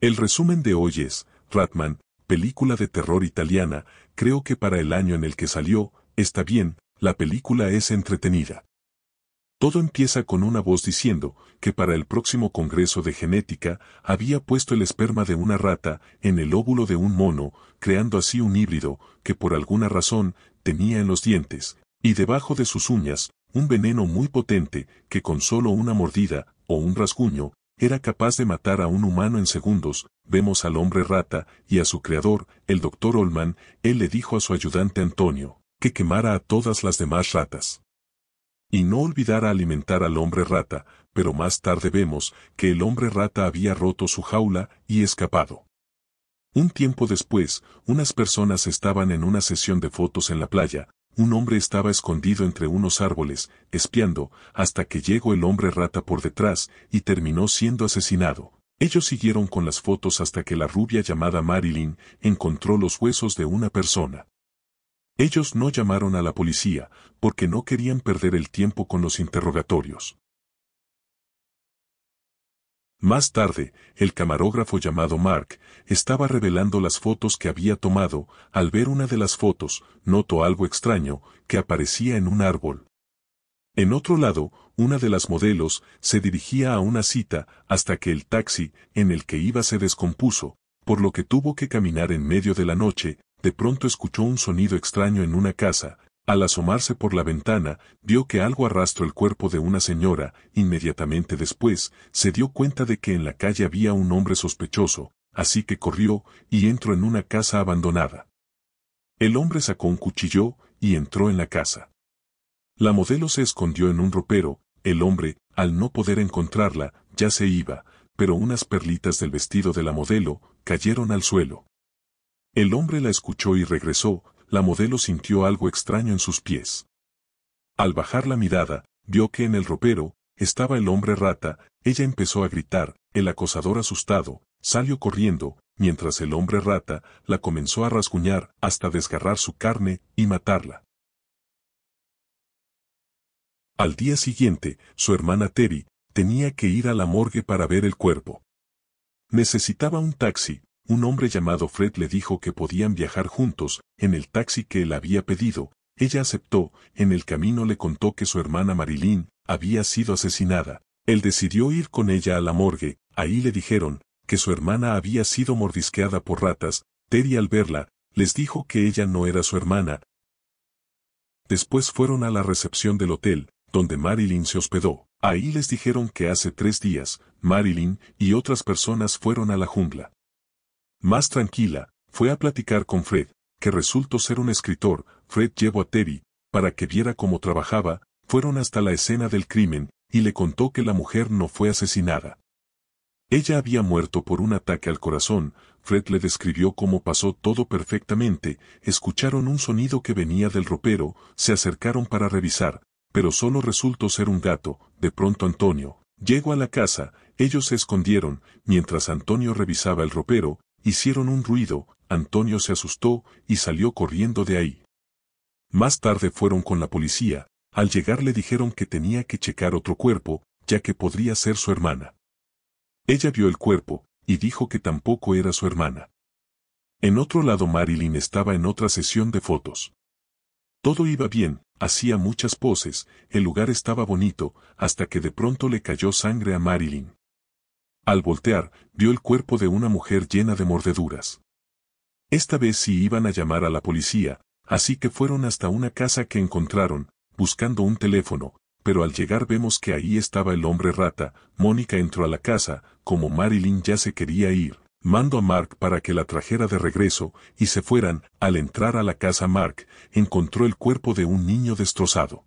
El resumen de hoy es, Ratman, película de terror italiana, creo que para el año en el que salió, está bien, la película es entretenida. Todo empieza con una voz diciendo que para el próximo Congreso de Genética había puesto el esperma de una rata en el óvulo de un mono, creando así un híbrido que por alguna razón tenía en los dientes, y debajo de sus uñas, un veneno muy potente que con solo una mordida o un rasguño era capaz de matar a un humano en segundos, vemos al hombre rata, y a su creador, el doctor Olman, él le dijo a su ayudante Antonio, que quemara a todas las demás ratas. Y no olvidara alimentar al hombre rata, pero más tarde vemos que el hombre rata había roto su jaula y escapado. Un tiempo después, unas personas estaban en una sesión de fotos en la playa, un hombre estaba escondido entre unos árboles, espiando, hasta que llegó el hombre rata por detrás y terminó siendo asesinado. Ellos siguieron con las fotos hasta que la rubia llamada Marilyn encontró los huesos de una persona. Ellos no llamaron a la policía, porque no querían perder el tiempo con los interrogatorios. Más tarde, el camarógrafo llamado Mark estaba revelando las fotos que había tomado. Al ver una de las fotos, notó algo extraño que aparecía en un árbol. En otro lado, una de las modelos se dirigía a una cita hasta que el taxi en el que iba se descompuso, por lo que tuvo que caminar en medio de la noche. De pronto escuchó un sonido extraño en una casa, al asomarse por la ventana, vio que algo arrastró el cuerpo de una señora, inmediatamente después, se dio cuenta de que en la calle había un hombre sospechoso, así que corrió y entró en una casa abandonada. El hombre sacó un cuchillo y entró en la casa. La modelo se escondió en un ropero, el hombre, al no poder encontrarla, ya se iba, pero unas perlitas del vestido de la modelo cayeron al suelo. El hombre la escuchó y regresó, la modelo sintió algo extraño en sus pies. Al bajar la mirada, vio que en el ropero, estaba el hombre rata, ella empezó a gritar, el acosador asustado, salió corriendo, mientras el hombre rata la comenzó a rasguñar hasta desgarrar su carne y matarla. Al día siguiente, su hermana Terry tenía que ir a la morgue para ver el cuerpo. Necesitaba un taxi, un hombre llamado Fred le dijo que podían viajar juntos, en el taxi que él había pedido, ella aceptó, en el camino le contó que su hermana Marilyn había sido asesinada, él decidió ir con ella a la morgue, ahí le dijeron, que su hermana había sido mordisqueada por ratas, Terry al verla, les dijo que ella no era su hermana. Después fueron a la recepción del hotel, donde Marilyn se hospedó. Ahí les dijeron que hace tres días, Marilyn y otras personas fueron a la jungla. Más tranquila, fue a platicar con Fred, que resultó ser un escritor, Fred llevó a Terry, para que viera cómo trabajaba, fueron hasta la escena del crimen, y le contó que la mujer no fue asesinada. Ella había muerto por un ataque al corazón, Fred le describió cómo pasó todo perfectamente, escucharon un sonido que venía del ropero, se acercaron para revisar, pero solo resultó ser un gato, de pronto Antonio. Llegó a la casa, ellos se escondieron, mientras Antonio revisaba el ropero, hicieron un ruido, Antonio se asustó y salió corriendo de ahí. Más tarde fueron con la policía, al llegar le dijeron que tenía que checar otro cuerpo, ya que podría ser su hermana. Ella vio el cuerpo, y dijo que tampoco era su hermana. En otro lado Marilyn estaba en otra sesión de fotos. Todo iba bien, hacía muchas poses, el lugar estaba bonito, hasta que de pronto le cayó sangre a Marilyn. Al voltear, vio el cuerpo de una mujer llena de mordeduras. Esta vez sí iban a llamar a la policía, así que fueron hasta una casa que encontraron, buscando un teléfono, pero al llegar vemos que ahí estaba el hombre rata, Mónica entró a la casa, como Marilyn ya se quería ir, mando a Mark para que la trajera de regreso, y se fueran, al entrar a la casa Mark, encontró el cuerpo de un niño destrozado.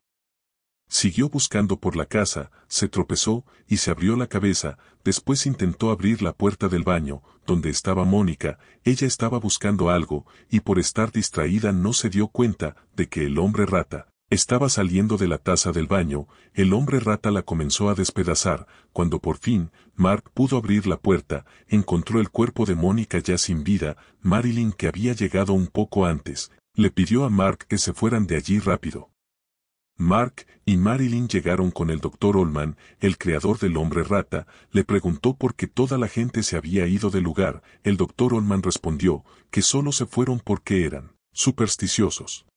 Siguió buscando por la casa, se tropezó y se abrió la cabeza, después intentó abrir la puerta del baño, donde estaba Mónica, ella estaba buscando algo, y por estar distraída no se dio cuenta de que el hombre rata estaba saliendo de la taza del baño, el hombre rata la comenzó a despedazar, cuando por fin, Mark pudo abrir la puerta, encontró el cuerpo de Mónica ya sin vida, Marilyn que había llegado un poco antes, le pidió a Mark que se fueran de allí rápido. Mark y Marilyn llegaron con el doctor Olman, el creador del hombre rata, le preguntó por qué toda la gente se había ido del lugar, el doctor Olman respondió, que solo se fueron porque eran supersticiosos.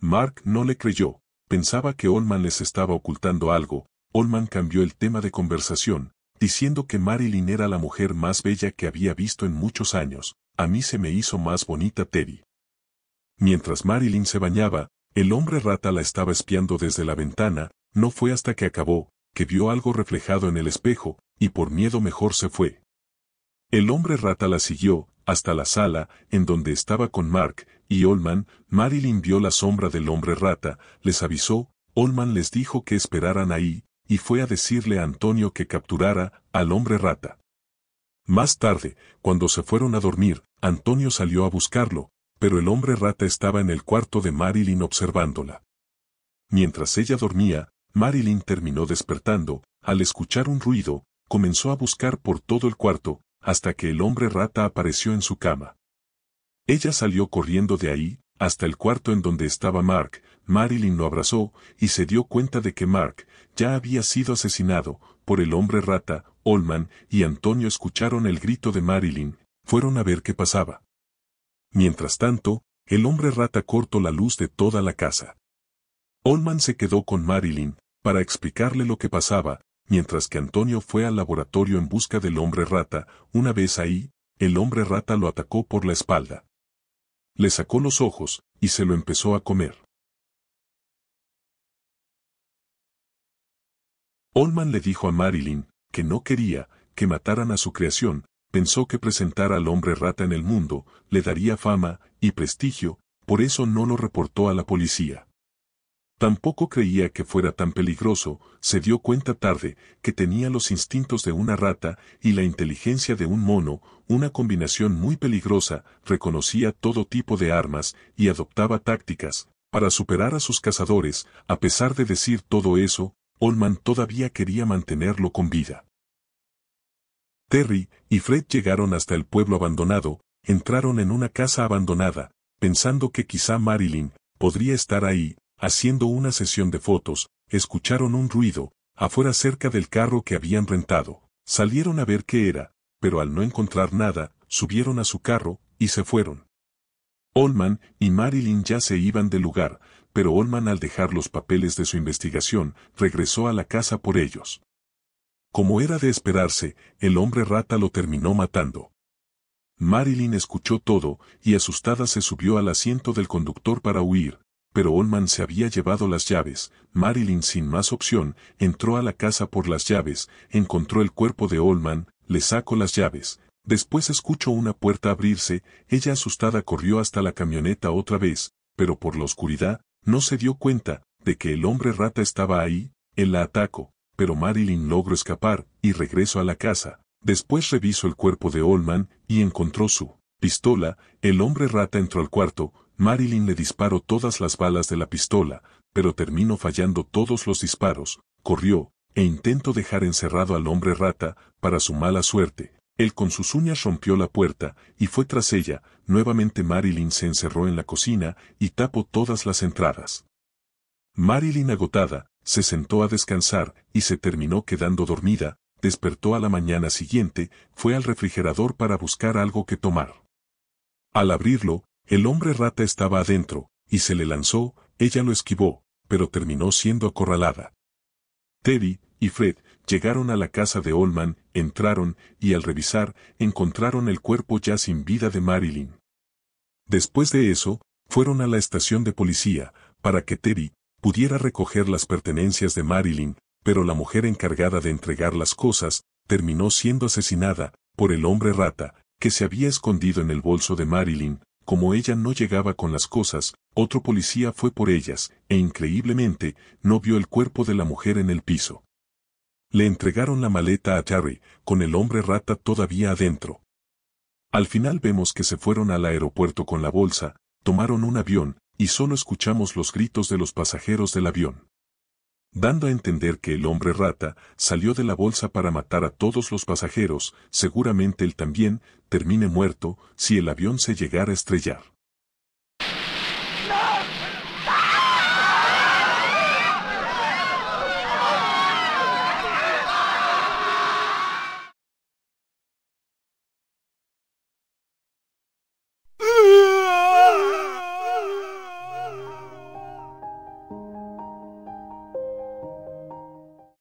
Mark no le creyó, pensaba que Olman les estaba ocultando algo, Olman cambió el tema de conversación, diciendo que Marilyn era la mujer más bella que había visto en muchos años, a mí se me hizo más bonita Teddy. Mientras Marilyn se bañaba, el hombre rata la estaba espiando desde la ventana, no fue hasta que acabó, que vio algo reflejado en el espejo, y por miedo mejor se fue. El hombre rata la siguió, hasta la sala, en donde estaba con Mark, y Olman, Marilyn vio la sombra del hombre rata, les avisó, Olman les dijo que esperaran ahí, y fue a decirle a Antonio que capturara al hombre rata. Más tarde, cuando se fueron a dormir, Antonio salió a buscarlo, pero el hombre rata estaba en el cuarto de Marilyn observándola. Mientras ella dormía, Marilyn terminó despertando, al escuchar un ruido, comenzó a buscar por todo el cuarto, hasta que el hombre rata apareció en su cama. Ella salió corriendo de ahí, hasta el cuarto en donde estaba Mark, Marilyn lo abrazó, y se dio cuenta de que Mark ya había sido asesinado, por el hombre rata, Olman y Antonio escucharon el grito de Marilyn, fueron a ver qué pasaba. Mientras tanto, el hombre rata cortó la luz de toda la casa. Olman se quedó con Marilyn, para explicarle lo que pasaba, mientras que Antonio fue al laboratorio en busca del hombre rata, una vez ahí, el hombre rata lo atacó por la espalda. Le sacó los ojos, y se lo empezó a comer. Olman le dijo a Marilyn, que no quería, que mataran a su creación, pensó que presentar al hombre rata en el mundo le daría fama y prestigio, por eso no lo reportó a la policía. Tampoco creía que fuera tan peligroso, se dio cuenta tarde que tenía los instintos de una rata y la inteligencia de un mono, una combinación muy peligrosa, reconocía todo tipo de armas y adoptaba tácticas para superar a sus cazadores, a pesar de decir todo eso, Olman todavía quería mantenerlo con vida. Terry y Fred llegaron hasta el pueblo abandonado, entraron en una casa abandonada, pensando que quizá Marilyn podría estar ahí, haciendo una sesión de fotos, escucharon un ruido, afuera cerca del carro que habían rentado. Salieron a ver qué era, pero al no encontrar nada, subieron a su carro y se fueron. Olman y Marilyn ya se iban del lugar, pero Olman al dejar los papeles de su investigación, regresó a la casa por ellos. Como era de esperarse, el hombre rata lo terminó matando. Marilyn escuchó todo, y asustada se subió al asiento del conductor para huir, pero Olman se había llevado las llaves. Marilyn sin más opción, entró a la casa por las llaves, encontró el cuerpo de Olman, le sacó las llaves. Después escuchó una puerta abrirse, ella asustada corrió hasta la camioneta otra vez, pero por la oscuridad, no se dio cuenta de que el hombre rata estaba ahí, él la atacó, pero Marilyn logró escapar, y regreso a la casa. Después revisó el cuerpo de Olman, y encontró su pistola, el hombre rata entró al cuarto, Marilyn le disparó todas las balas de la pistola, pero terminó fallando todos los disparos, corrió, e intentó dejar encerrado al hombre rata, para su mala suerte. Él con sus uñas rompió la puerta, y fue tras ella, nuevamente Marilyn se encerró en la cocina, y tapó todas las entradas. Marilyn agotada, se sentó a descansar y se terminó quedando dormida, despertó a la mañana siguiente, fue al refrigerador para buscar algo que tomar. Al abrirlo, el hombre rata estaba adentro, y se le lanzó, ella lo esquivó, pero terminó siendo acorralada. Teddy y Fred llegaron a la casa de Olman, entraron, y al revisar, encontraron el cuerpo ya sin vida de Marilyn. Después de eso, fueron a la estación de policía, para que Teddy, pudiera recoger las pertenencias de Marilyn, pero la mujer encargada de entregar las cosas, terminó siendo asesinada, por el hombre rata, que se había escondido en el bolso de Marilyn, como ella no llegaba con las cosas, otro policía fue por ellas, e increíblemente, no vio el cuerpo de la mujer en el piso. Le entregaron la maleta a Terry, con el hombre rata todavía adentro. Al final vemos que se fueron al aeropuerto con la bolsa, tomaron un avión, y solo escuchamos los gritos de los pasajeros del avión. Dando a entender que el hombre rata salió de la bolsa para matar a todos los pasajeros, seguramente él también termine muerto si el avión se llegara a estrellar.